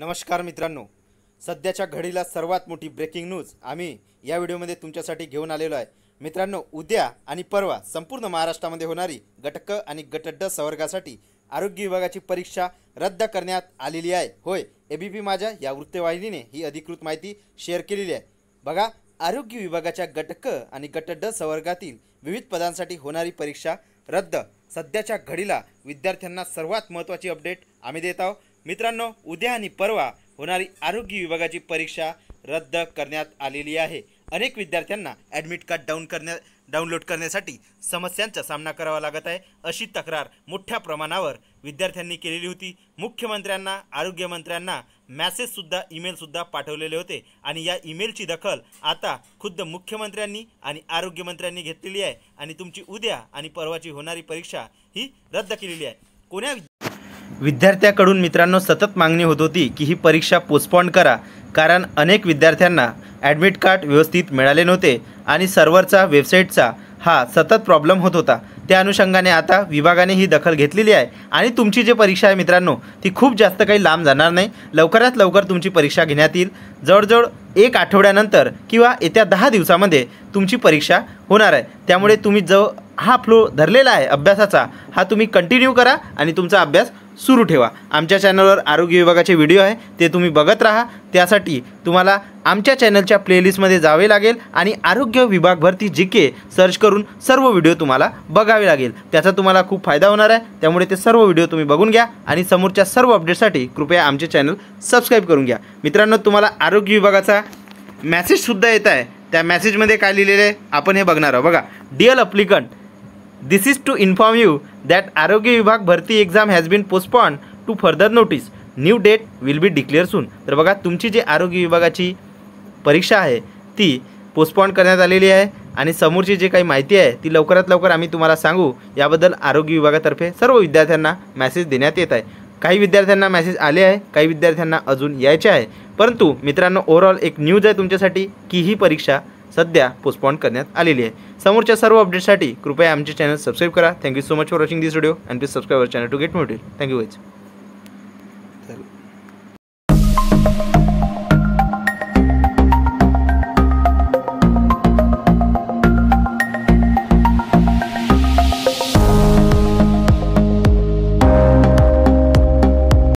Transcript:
नमस्कार मित्रांनो सध्याच्या घडीला सर्वात मोठी ब्रेकिंग न्यूज आम्ही या व्हिडिओमध्ये तुमच्यासाठी घेऊन आलेलो आहे मित्रांनो उद्या आणि परवा संपूर्ण महाराष्ट्रामध्ये होणारी गटक आणि गटड्ड सवर्गासाठी आरोग्य विभागाची परीक्षा रद्द करण्यात आलेली आहे होय एबीपी माझ्या या वृत्तवाहिनीने ही अधिकृत माहिती शेअर केलेली आहे बघा आरोग्य विभागाच्या गटक आणि गटड्ड सवर्गातील विविध पदांसाठी होणारी परीक्षा रद्द सध्याच्या घडीला विद्यार्थ्यांना सर्वात महत्त्वाची अपडेट आम्ही देत आहोत मित्रांनो उद्या आणि परवा होणारी आरोग्य विभागाची परीक्षा रद्द करण्यात आलेली आहे अनेक विद्यार्थ्यांना ॲडमिट कार्ड डाऊन करण्या डाउनलोड करण्यासाठी समस्यांचा सामना करावा लागत आहे अशी तक्रार मोठ्या प्रमाणावर विद्यार्थ्यांनी केलेली होती मुख्यमंत्र्यांना आरोग्यमंत्र्यांना मॅसेजसुद्धा ईमेलसुद्धा पाठवलेले होते आणि या ईमेलची दखल आता खुद्द मुख्यमंत्र्यांनी आणि आरोग्यमंत्र्यांनी घेतलेली आहे आणि तुमची उद्या आणि परवाची होणारी परीक्षा ही रद्द केलेली आहे कोण्या विद्यार्थ्याकडून मित्रांनो सतत मागणी होत होती की ही परीक्षा पोस्टपॉन्ड करा कारण अनेक विद्यार्थ्यांना ॲडमिट कार्ड व्यवस्थित मिळाले नव्हते आणि सर्व्हरचा वेबसाईटचा हा सतत प्रॉब्लेम होत होता त्या अनुषंगाने आता विभागाने ही दखल घेतलेली आहे आणि तुमची जी परीक्षा आहे मित्रांनो ती खूप जास्त काही लांब जाणार नाही लवकरात लवकर तुमची परीक्षा घेण्यात येईल जवळजवळ एक आठवड्यानंतर किंवा येत्या दहा दिवसामध्ये तुमची परीक्षा होणार आहे त्यामुळे तुम्ही जो हा फ्लो धरलेला आहे अभ्यासाचा हा तुम्ही कंटिन्यू करा आणि तुमचा अभ्यास सुरू ठेवा आमच्या चॅनलवर आरोग्य विभागाचे व्हिडिओ आहे ते तुम्ही बघत राहा त्यासाठी तुम्हाला आमच्या चॅनलच्या प्लेलिस्टमध्ये जावे लागेल आणि आरोग्य विभाग भरती जी के सर्च करून सर्व व्हिडिओ तुम्हाला बघावे लागेल त्याचा तुम्हाला खूप फायदा होणार आहे त्यामुळे ते सर्व व्हिडिओ तुम्ही बघून घ्या आणि समोरच्या सर्व अपडेटसाठी कृपया आमचे चॅनल सबस्क्राईब करून घ्या मित्रांनो तुम्हाला आरोग्य विभागाचा मॅसेजसुद्धा येत आहे त्या मॅसेजमध्ये काय लिहिलेलं आहे आपण हे बघणार आहोत बघा dear applicant this is to inform you that आरोग्य विभाग भरती exam has been postpone to further notice new date will be declare soon तर बघा तुमची जी आरोग्य विभागाची परीक्षा आहे ती पोस्टपॉन करण्यात आलेली आहे आणि समोरची जी काही माहिती आहे ती लवकरात लवकर आम्ही तुम्हाला सांगू याबद्दल आरोग्य विभागातर्फे सर्व विद्यार्थ्यांना मॅसेज देण्यात येत आहे काही विद्यार्थ्यांना मॅसेज आले आहे काही विद्यार्थ्यांना अजून यायचे आहे परंतु मित्रांनो ओव्हरऑल एक न्यूज आहे तुमच्यासाठी की ही परीक्षा सध्या पोस्टपॉन करण्यात आलेली आहे समोरच्या सर्व अपडेटसाठी कृपया आमचे चॅनल सबस्क्राईब करा thank you so much for watching this video and please subscribe our channel to get motive thank you vetch